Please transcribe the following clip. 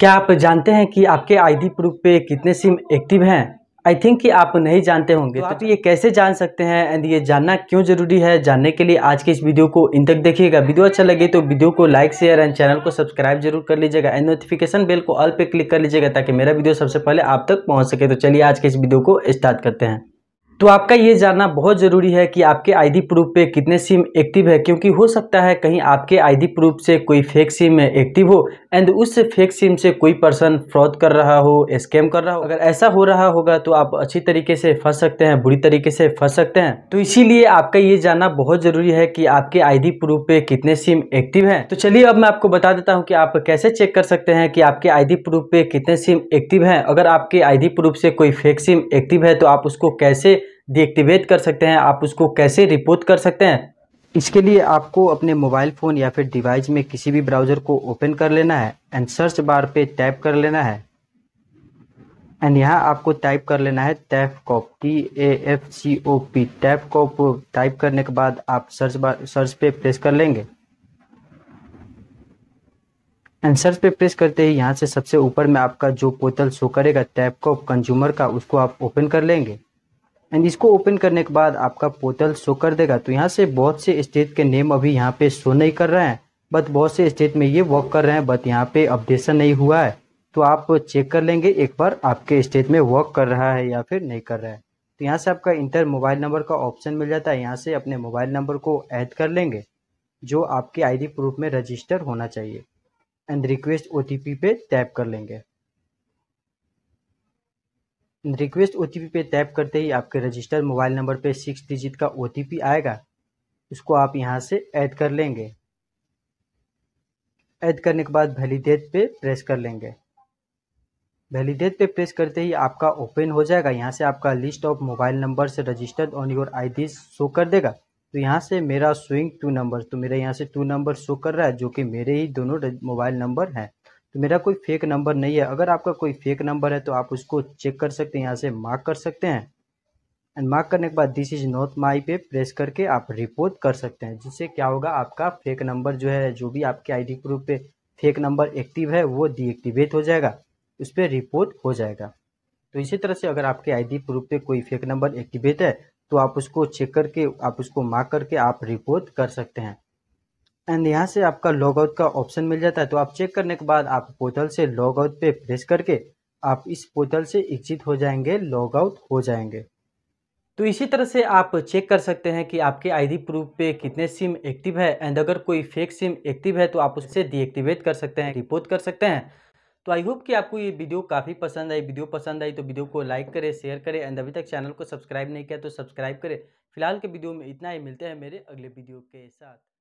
क्या आप जानते हैं कि आपके आईडी प्रूफ पे कितने सिम एक्टिव हैं आई थिंक कि आप नहीं जानते होंगे तो, तो आप ये कैसे जान सकते हैं एंड ये जानना क्यों जरूरी है जानने के लिए आज के इस वीडियो को इन तक देखिएगा वीडियो अच्छा लगे तो वीडियो को लाइक शेयर एंड चैनल को सब्सक्राइब जरूर कर लीजिएगा एंड नोटिफिकेशन बेल को ऑल पे क्लिक कर लीजिएगा ताकि मेरा वीडियो सबसे पहले आप तक पहुँच सके तो चलिए आज के इस वीडियो को स्टार्ट करते हैं तो आपका ये जानना बहुत ज़रूरी है कि आपके आईडी प्रूफ पे कितने सिम एक्टिव है क्योंकि हो सकता है कहीं आपके आईडी प्रूफ से कोई फेक सिम एक्टिव हो एंड उस फेक सिम से कोई पर्सन फ्रॉड कर रहा हो स्कैम कर रहा हो अगर ऐसा हो रहा होगा तो आप अच्छी तरीके से फंस सकते हैं बुरी तरीके से फंस सकते हैं तो इसीलिए आपका ये जानना बहुत ज़रूरी है कि आपके आईडी प्रूफ पे कितने सिम एक्टिव हैं तो चलिए अब मैं आपको बता देता हूँ कि आप कैसे चेक कर सकते हैं कि आपके आईडी प्रूफ पे कितने सिम एक्टिव हैं अगर आपके आईडी प्रूफ से कोई फेक सिम एक्टिव है तो आप उसको कैसे डीएक्टिवेट कर सकते हैं आप उसको कैसे रिपोर्ट कर सकते हैं इसके लिए आपको अपने मोबाइल फ़ोन या फिर डिवाइस में किसी भी ब्राउज़र को ओपन कर लेना है एंड सर्च बार पे टाइप कर लेना है एंड यहाँ आपको टाइप कर लेना है TAFCOP T A F C O P TAFCOP type करने के बाद आप सर्च बार सर्च पे प्रेस कर लेंगे एंड सर्च पे प्रेस करते ही यहाँ से सबसे ऊपर में आपका जो पोर्टल शो करेगा टैप कॉप कंज्यूमर का उसको आप ओपन कर लेंगे एंड इसको ओपन करने के बाद आपका पोर्टल शो कर देगा तो यहाँ से बहुत से स्टेट के नेम अभी यहाँ पे शो नहीं कर रहे हैं बट बहुत से स्टेट में ये वर्क कर रहे हैं बट यहाँ पे अपडेशन नहीं हुआ है तो आप चेक कर लेंगे एक बार आपके स्टेट में वर्क कर रहा है या फिर नहीं कर रहा है तो यहाँ से आपका इंटर मोबाइल नंबर का ऑप्शन मिल जाता है यहाँ से अपने मोबाइल नंबर को ऐड कर लेंगे जो आपके आईडी प्रूफ में रजिस्टर होना चाहिए एंड रिक्वेस्ट ओटीपी पे टैप कर लेंगे रिक्वेस्ट ओ पे टैप करते ही आपके रजिस्टर मोबाइल नंबर पे सिक्स डिजिट का ओटीपी आएगा उसको आप यहाँ से ऐड कर लेंगे ऐड करने के बाद वैलिडेट पे प्रेस कर लेंगे वैलिडेट पे प्रेस करते ही आपका ओपन हो जाएगा यहाँ से आपका लिस्ट ऑफ मोबाइल नंबर से registered on your I show कर देगा तो यहाँ से मेरा स्विंग टू नंबर तो मेरे यहाँ से टू नंबर शो कर रहा है जो कि मेरे ही दोनों मोबाइल नंबर हैं तो मेरा कोई फेक नंबर नहीं है अगर आपका कोई फेक नंबर है तो आप उसको चेक कर सकते हैं यहाँ से मार्क कर सकते हैं एंड मार्क करने के बाद दिस इज़ नॉट माई पे प्रेस करके आप रिपोर्ट कर सकते हैं जिससे क्या होगा आपका फेक नंबर जो है जो भी आपके डी प्रूफ पे फेक नंबर एक्टिव है वो डीएक्टिवेट हो जाएगा उस पर रिपोर्ट हो जाएगा तो इसी तरह से अगर आपके आईडी प्रूफ पे कोई फेक नंबर एक्टिवेट है तो आप उसको चेक करके आप उसको मार्क करके आप रिपोर्ट कर सकते हैं एंड यहाँ से आपका लॉग आउट का ऑप्शन मिल जाता है तो आप चेक करने के बाद आप पोर्टल से लॉग आउट पे प्रेस करके आप इस पोर्टल से एग्जिट हो जाएंगे लॉग आउट हो जाएंगे तो इसी तरह से आप चेक कर सकते हैं कि आपके आईडी प्रूफ पे कितने सिम एक्टिव है एंड अगर कोई फेक सिम एक्टिव है तो आप उससे डीएक्टिवेट कर सकते हैं रिपोर्ट कर सकते हैं तो आई होप कि आपको ये वीडियो काफ़ी पसंद आई वीडियो पसंद आई तो वीडियो को लाइक करें शेयर करें एंड अभी तक चैनल को सब्सक्राइब नहीं किया तो सब्सक्राइब करें फिलहाल के वीडियो में इतना ही मिलते हैं मेरे अगले वीडियो के साथ